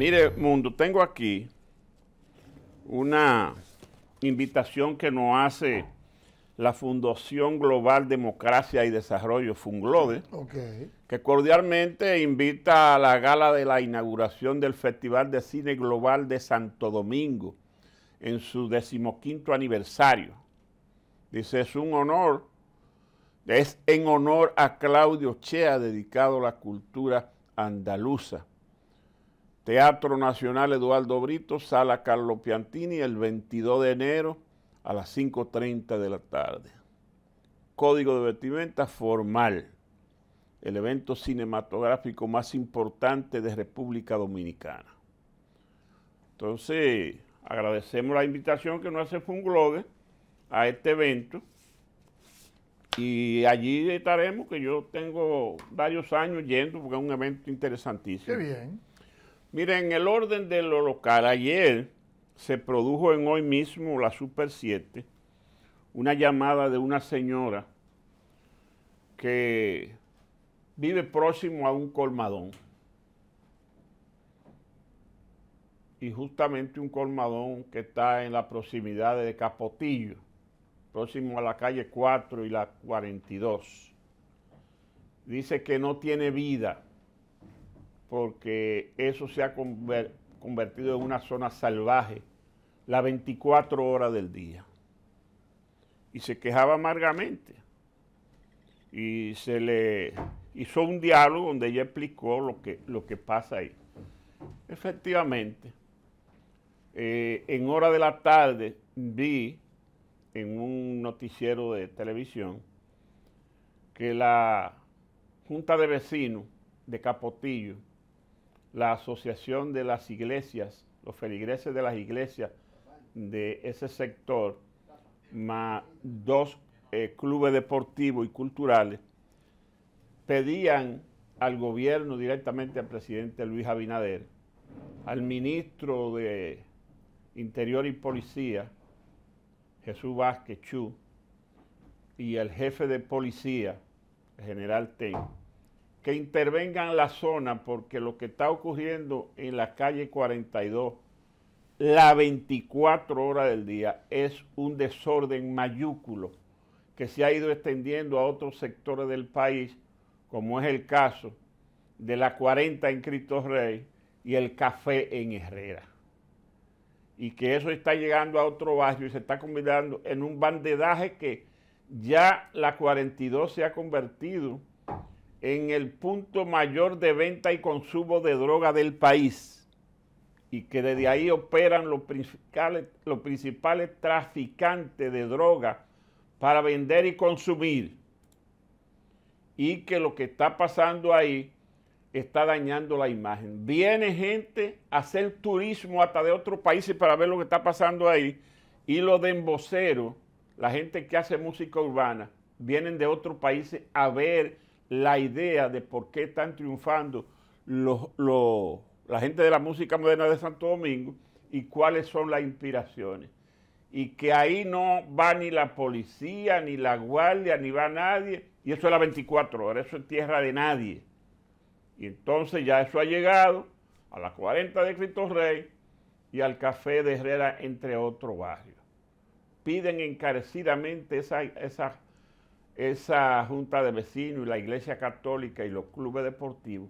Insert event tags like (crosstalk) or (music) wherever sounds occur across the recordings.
Mire, mundo, tengo aquí una invitación que nos hace la Fundación Global Democracia y Desarrollo, FUNGLODE, que cordialmente invita a la gala de la inauguración del Festival de Cine Global de Santo Domingo en su decimoquinto aniversario. Dice, es un honor, es en honor a Claudio Chea, dedicado a la cultura andaluza. Teatro Nacional Eduardo Brito, Sala Carlo Piantini, el 22 de enero a las 5.30 de la tarde. Código de vestimenta formal, el evento cinematográfico más importante de República Dominicana. Entonces, agradecemos la invitación que nos hace Funglogue a este evento y allí estaremos, que yo tengo varios años yendo porque es un evento interesantísimo. Qué bien. Miren, en el orden de lo local, ayer se produjo en hoy mismo la Super 7 una llamada de una señora que vive próximo a un colmadón. Y justamente un colmadón que está en la proximidad de Capotillo, próximo a la calle 4 y la 42. Dice que no tiene vida porque eso se ha convertido en una zona salvaje las 24 horas del día. Y se quejaba amargamente. Y se le hizo un diálogo donde ella explicó lo que, lo que pasa ahí. Efectivamente, eh, en hora de la tarde vi en un noticiero de televisión que la Junta de Vecinos de Capotillo la Asociación de las Iglesias, los feligreses de las iglesias de ese sector, más dos eh, clubes deportivos y culturales, pedían al gobierno directamente al presidente Luis Abinader, al ministro de Interior y Policía, Jesús Vázquez Chu, y al jefe de policía, el general Ten, que intervengan la zona porque lo que está ocurriendo en la calle 42 la 24 horas del día es un desorden mayúsculo que se ha ido extendiendo a otros sectores del país, como es el caso de la 40 en Cristo Rey y el café en Herrera. Y que eso está llegando a otro barrio y se está combinando en un bandedaje que ya la 42 se ha convertido en el punto mayor de venta y consumo de droga del país y que desde ahí operan los principales, los principales traficantes de droga para vender y consumir y que lo que está pasando ahí está dañando la imagen. Viene gente a hacer turismo hasta de otros países para ver lo que está pasando ahí y lo de emboceros, la gente que hace música urbana, vienen de otros países a ver la idea de por qué están triunfando la gente de la música moderna de Santo Domingo y cuáles son las inspiraciones. Y que ahí no va ni la policía, ni la guardia, ni va nadie. Y eso es las 24 horas, eso es tierra de nadie. Y entonces ya eso ha llegado a las 40 de Cristo Rey y al Café de Herrera, entre otros barrios. Piden encarecidamente esa, esa esa junta de vecinos y la iglesia católica y los clubes deportivos,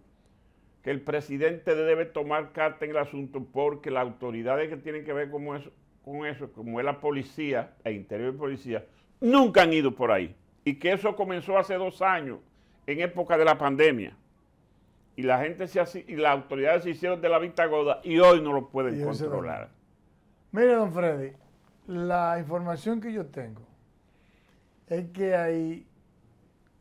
que el presidente debe tomar carta en el asunto porque las autoridades que tienen que ver con eso, con eso como es la policía, el interior de policía, nunca han ido por ahí. Y que eso comenzó hace dos años, en época de la pandemia. Y la gente se hace, y las autoridades se hicieron de la vista gorda y hoy no lo pueden controlar. Mire, don Freddy, la información que yo tengo es que hay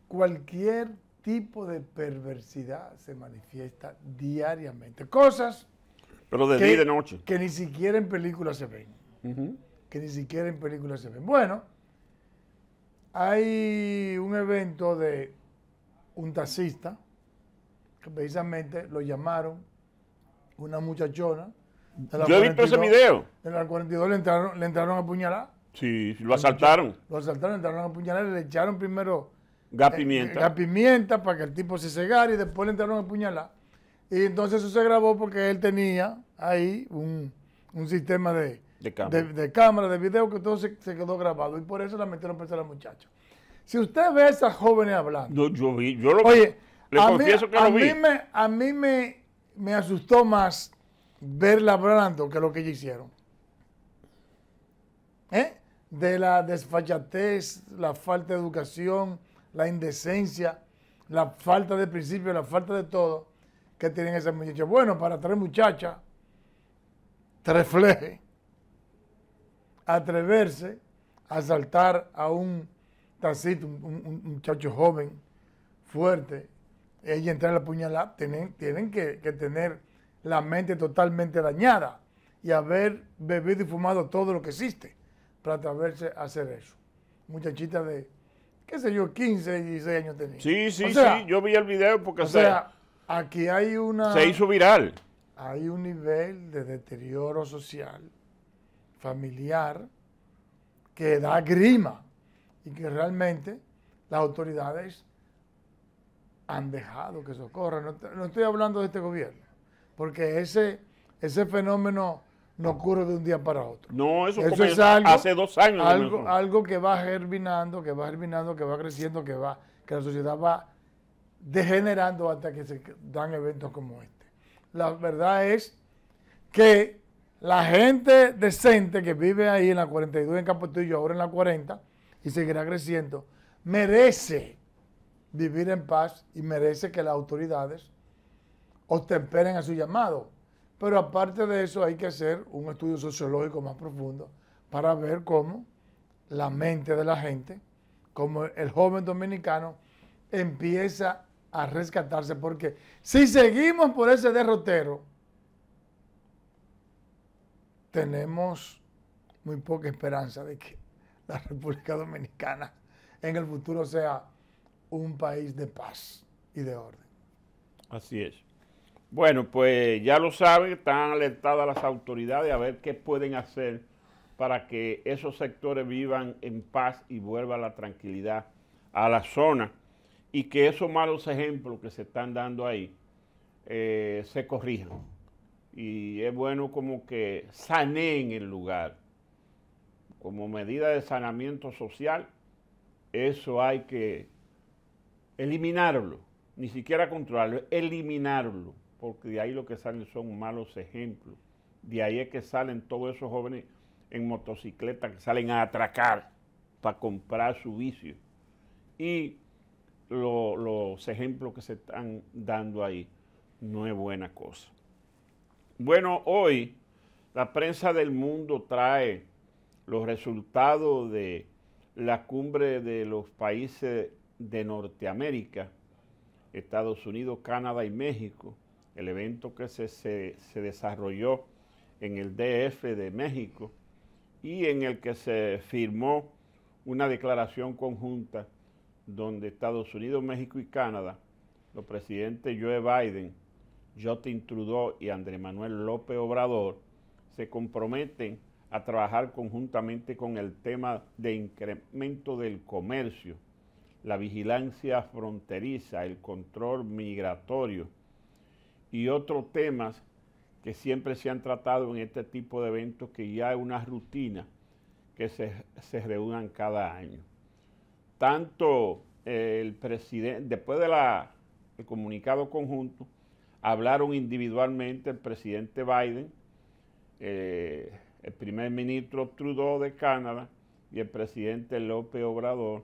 cualquier tipo de perversidad se manifiesta diariamente. Cosas pero de que, de noche. Que ni siquiera en películas se ven. Que ni siquiera en películas se ven. Bueno, hay un evento de un taxista, que precisamente lo llamaron una muchachona. Yo he visto ese video. En la 42 le entraron, le entraron a apuñalar. Sí, lo asaltaron. Lo asaltaron, entraron a y le echaron primero gapimienta eh, pimienta. para que el tipo se cegara y después le entraron a apuñalar. Y entonces eso se grabó porque él tenía ahí un, sistema de, cámara. De, video, que todo se, quedó grabado. Y por eso la metieron presa a la muchacha. Si usted ve a esas jóvenes hablando. yo lo Oye, a mí, Me, a mí me, me asustó más verla hablando que lo que ellos hicieron. ¿Eh? de la desfachatez, la falta de educación, la indecencia, la falta de principio, la falta de todo que tienen esas muchachas. Bueno, para tres muchachas, tres flejes, atreverse a saltar a un tacito, un, muchacho joven, fuerte, ella entrar a la puñalada, tienen, tienen que, que tener la mente totalmente dañada y haber bebido y fumado todo lo que existe para atreverse a hacer eso. Muchachita de, qué sé yo, 15, 16 años tenía. Sí, sí, sí, yo vi el video porque... O sea, aquí hay una... Se hizo viral. Hay un nivel de deterioro social, familiar, que da grima y que realmente las autoridades han dejado que eso ocurra. No, estoy hablando de este gobierno, porque ese, ese fenómeno no ocurre de un día para otro. No, eso, es algo, hace dos años. Algo, algo que va germinando, que va germinando, que va creciendo, que va que la sociedad va degenerando hasta que se dan eventos como este. La verdad es que la gente decente que vive ahí en la 42 en Capotillo, ahora en la 40, y seguirá creciendo, merece vivir en paz y merece que las autoridades ostemperen a su llamado. Pero aparte de eso hay que hacer un estudio sociológico más profundo para ver cómo la mente de la gente, cómo el joven dominicano empieza a rescatarse. Porque si seguimos por ese derrotero, tenemos muy poca esperanza de que la República Dominicana en el futuro sea un país de paz y de orden. Así es. Bueno, pues ya lo saben, están alertadas las autoridades a ver qué pueden hacer para que esos sectores vivan en paz y vuelva la tranquilidad a la zona y que esos malos ejemplos que se están dando ahí eh, se corrijan. Y es bueno como que saneen el lugar. Como medida de sanamiento social, eso hay que eliminarlo, ni siquiera controlarlo, eliminarlo porque de ahí lo que salen son malos ejemplos. De ahí es que salen todos esos jóvenes en motocicleta que salen a atracar para comprar su vicio. Y los ejemplos que se están dando ahí no es buena cosa. Bueno, hoy la prensa del mundo trae los resultados de la cumbre de los países de Norteamérica, Estados Unidos, Canadá y México, el evento que se, desarrolló en el DF de México y en el que se firmó una declaración conjunta donde Estados Unidos, México y Canadá, los presidentes Joe Biden, Jotin Trudeau y André Manuel López Obrador, se comprometen a trabajar conjuntamente con el tema de incremento del comercio, la vigilancia fronteriza, el control migratorio, y otros temas que siempre se han tratado en este tipo de eventos, que ya es una rutina que se, reúnan cada año. Tanto eh, el presidente, después del la comunicado conjunto, hablaron individualmente el presidente Biden, eh, el primer ministro Trudeau de Canadá y el presidente López Obrador,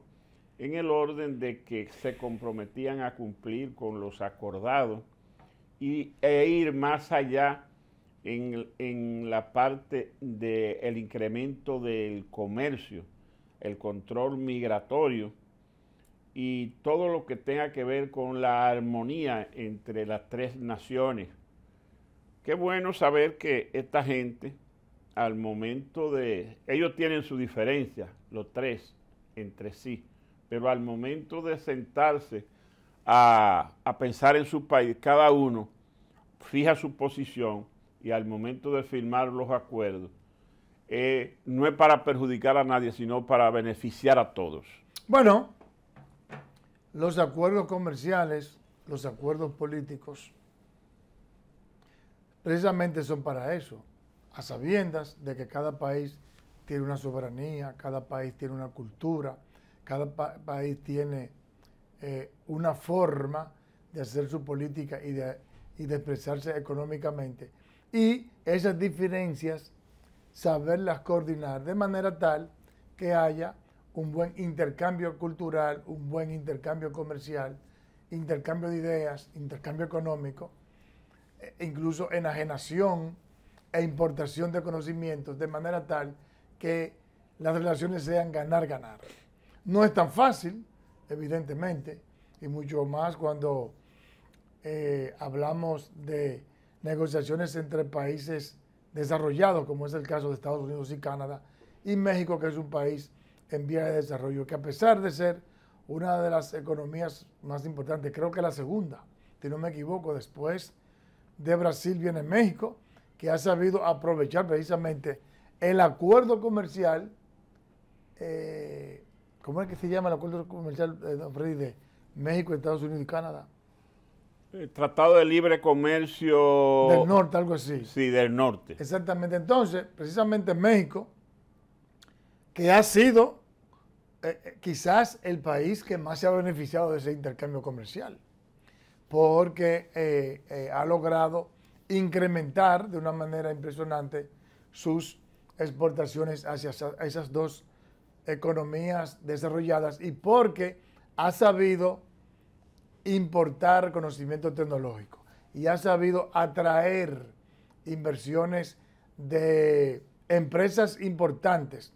en el orden de que se comprometían a cumplir con los acordados y, e ir más allá en, la parte del incremento del comercio, el control migratorio y todo lo que tenga que ver con la armonía entre las tres naciones. Qué bueno saber que esta gente, al momento de, ellos tienen su diferencia, los tres, entre sí, pero al momento de sentarse, a, pensar en su país, cada uno fija su posición y al momento de firmar los acuerdos, eh, no es para perjudicar a nadie, sino para beneficiar a todos. Bueno, los acuerdos comerciales, los acuerdos políticos, precisamente son para eso, a sabiendas de que cada país tiene una soberanía, cada país tiene una cultura, cada país tiene eh, una forma de hacer su política y de, y de expresarse económicamente. Y esas diferencias, saberlas coordinar de manera tal que haya un buen intercambio cultural, un buen intercambio comercial, intercambio de ideas, intercambio económico, e incluso enajenación e importación de conocimientos, de manera tal que las relaciones sean ganar-ganar. No es tan fácil, evidentemente, y mucho más cuando eh, hablamos de negociaciones entre países desarrollados, como es el caso de Estados Unidos y Canadá, y México, que es un país en vía de desarrollo, que a pesar de ser una de las economías más importantes, creo que la segunda, si no me equivoco, después de Brasil viene México, que ha sabido aprovechar precisamente el acuerdo comercial eh, ¿Cómo es que se llama el acuerdo comercial, don Freddy, de México, Estados Unidos y Canadá? El eh, Tratado de Libre Comercio... Del norte, algo así. Sí, del norte. Exactamente. Entonces, precisamente México, que ha sido eh, eh, quizás el país que más se ha beneficiado de ese intercambio comercial, porque ha logrado incrementar de una manera impresionante sus exportaciones hacia esas dos economías desarrolladas y porque ha sabido importar conocimiento tecnológico y ha sabido atraer inversiones de empresas importantes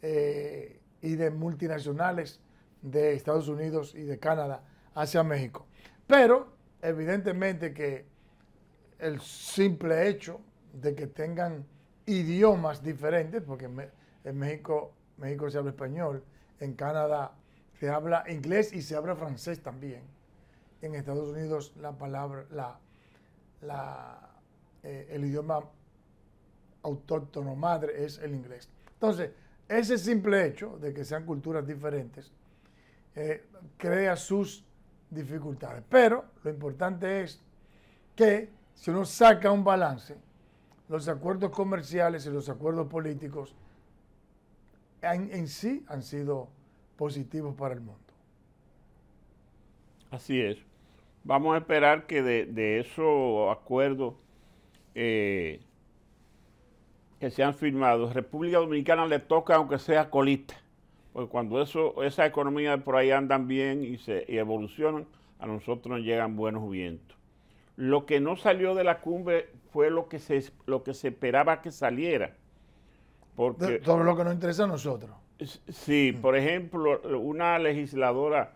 eh, y de multinacionales de Estados Unidos y de Canadá hacia México. Pero evidentemente que el simple hecho de que tengan idiomas diferentes, porque en México México se habla español, en Canadá se habla inglés y se habla francés también. En Estados Unidos la palabra, la, eh, el idioma autóctono madre es el inglés. Entonces, ese simple hecho de que sean culturas diferentes eh, crea sus dificultades. Pero lo importante es que si uno saca un balance, los acuerdos comerciales y los acuerdos políticos en, sí han sido positivos para el mundo. Así es. Vamos a esperar que de, de esos acuerdos eh, que se han firmado, República Dominicana le toca aunque sea colista, porque cuando eso, esa economía por ahí andan bien y se evolucionan, a nosotros nos llegan buenos vientos. Lo que no salió de la cumbre fue lo que se, lo que se esperaba que saliera, todo lo que nos interesa a nosotros. Sí, mm. por ejemplo, una legisladora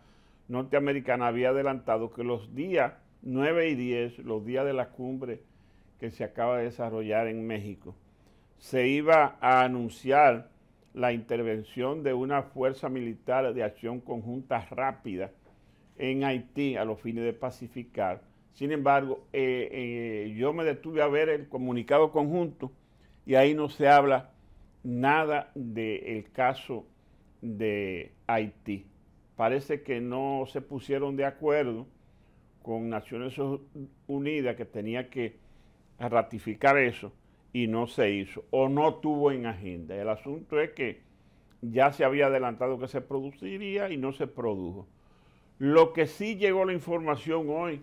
norteamericana había adelantado que los días 9 y 10, los días de la cumbre que se acaba de desarrollar en México, se iba a anunciar la intervención de una fuerza militar de acción conjunta rápida en Haití a los fines de pacificar. Sin embargo, eh, eh, yo me detuve a ver el comunicado conjunto y ahí no se habla nada del caso de Haití. Parece que no se pusieron de acuerdo con Naciones Unidas que tenía que ratificar eso y no se hizo o no tuvo en agenda. El asunto es que ya se había adelantado que se produciría y no se produjo. Lo que sí llegó la información hoy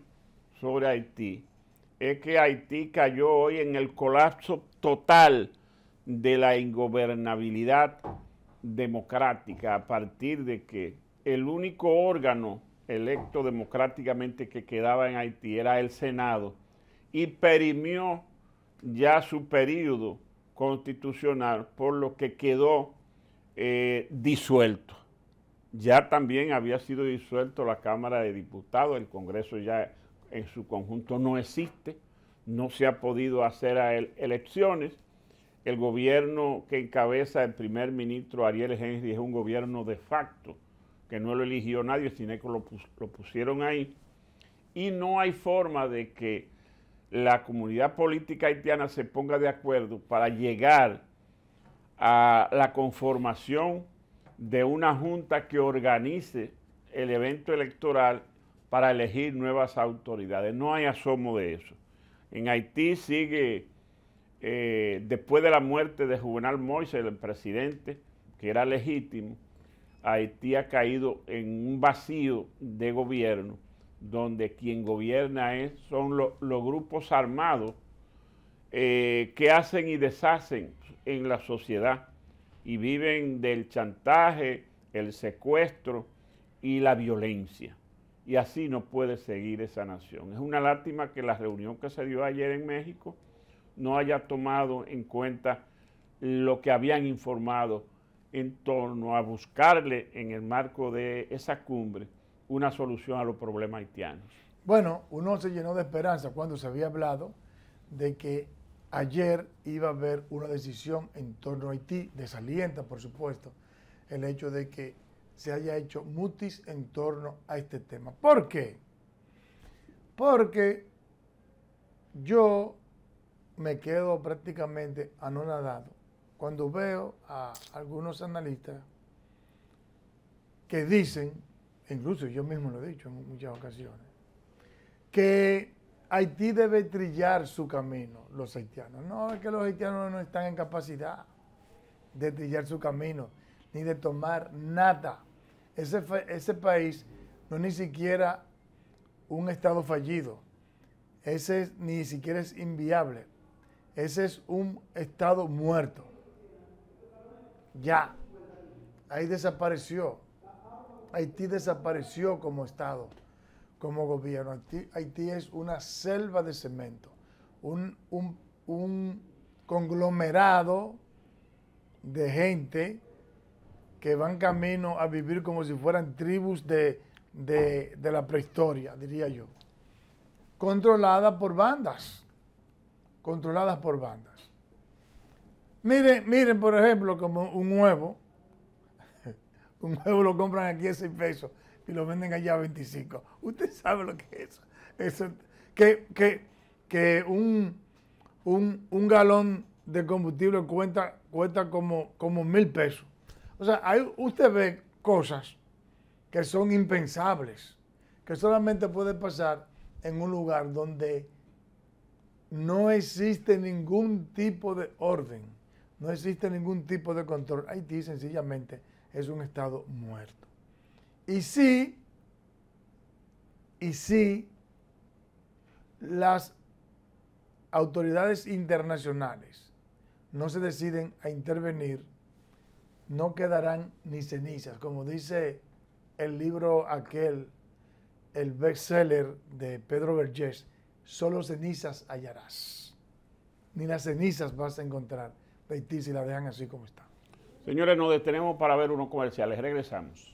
sobre Haití es que Haití cayó hoy en el colapso total de la ingobernabilidad democrática a partir de que el único órgano electo democráticamente que quedaba en Haití era el Senado y perimió ya su periodo constitucional por lo que quedó eh, disuelto. Ya también había sido disuelto la Cámara de Diputados, el Congreso ya en su conjunto no existe, no se ha podido hacer elecciones el gobierno que encabeza el primer ministro Ariel Henry es un gobierno de facto, que no lo eligió nadie, sino que lo, pusieron ahí. Y no hay forma de que la comunidad política haitiana se ponga de acuerdo para llegar a la conformación de una junta que organice el evento electoral para elegir nuevas autoridades. No hay asomo de eso. En Haití sigue eh, después de la muerte de Juvenal Moise, el presidente, que era legítimo, Haití ha caído en un vacío de gobierno, donde quien gobierna es, son los grupos armados eh, que hacen y deshacen en la sociedad y viven del chantaje, el secuestro y la violencia. Y así no puede seguir esa nación. Es una lástima que la reunión que se dio ayer en México no haya tomado en cuenta lo que habían informado en torno a buscarle en el marco de esa cumbre una solución a los problemas haitianos. Bueno, uno se llenó de esperanza cuando se había hablado de que ayer iba a haber una decisión en torno a Haití, desalienta por supuesto, el hecho de que se haya hecho mutis en torno a este tema. ¿Por qué? Porque yo me quedo prácticamente anonadado cuando veo a algunos analistas que dicen, incluso yo mismo lo he dicho en muchas ocasiones, que Haití debe trillar su camino, los haitianos. No, es que los haitianos no están en capacidad de trillar su camino, ni de tomar nada. Ese, ese país no es ni siquiera un estado fallido. Ese ni siquiera es inviable. Ese es un estado muerto. Ya. Ahí desapareció. Haití desapareció como estado, como gobierno. Haití, es una selva de cemento, un, conglomerado de gente que van camino a vivir como si fueran tribus de, la prehistoria, diría yo, controlada por bandas controladas por bandas. Miren, miren, por ejemplo, como un huevo. (laughs) Un huevo lo compran aquí a 6 pesos y lo venden allá a 25. Usted sabe lo que es eso. que, un, galón de combustible cuenta, cuesta como, como mil pesos. O sea, usted ve cosas que son impensables, que solamente puede pasar en un lugar donde no existe ningún tipo de orden, no existe ningún tipo de control. Haití sencillamente es un estado muerto. Y si y las autoridades internacionales no se deciden a intervenir, no quedarán ni cenizas. Como dice el libro aquel, el bestseller de Pedro Vergés, solo cenizas hallarás. Ni las cenizas vas a encontrar de la dejan así como está. Señores, nos detenemos para ver unos comerciales. Regresamos.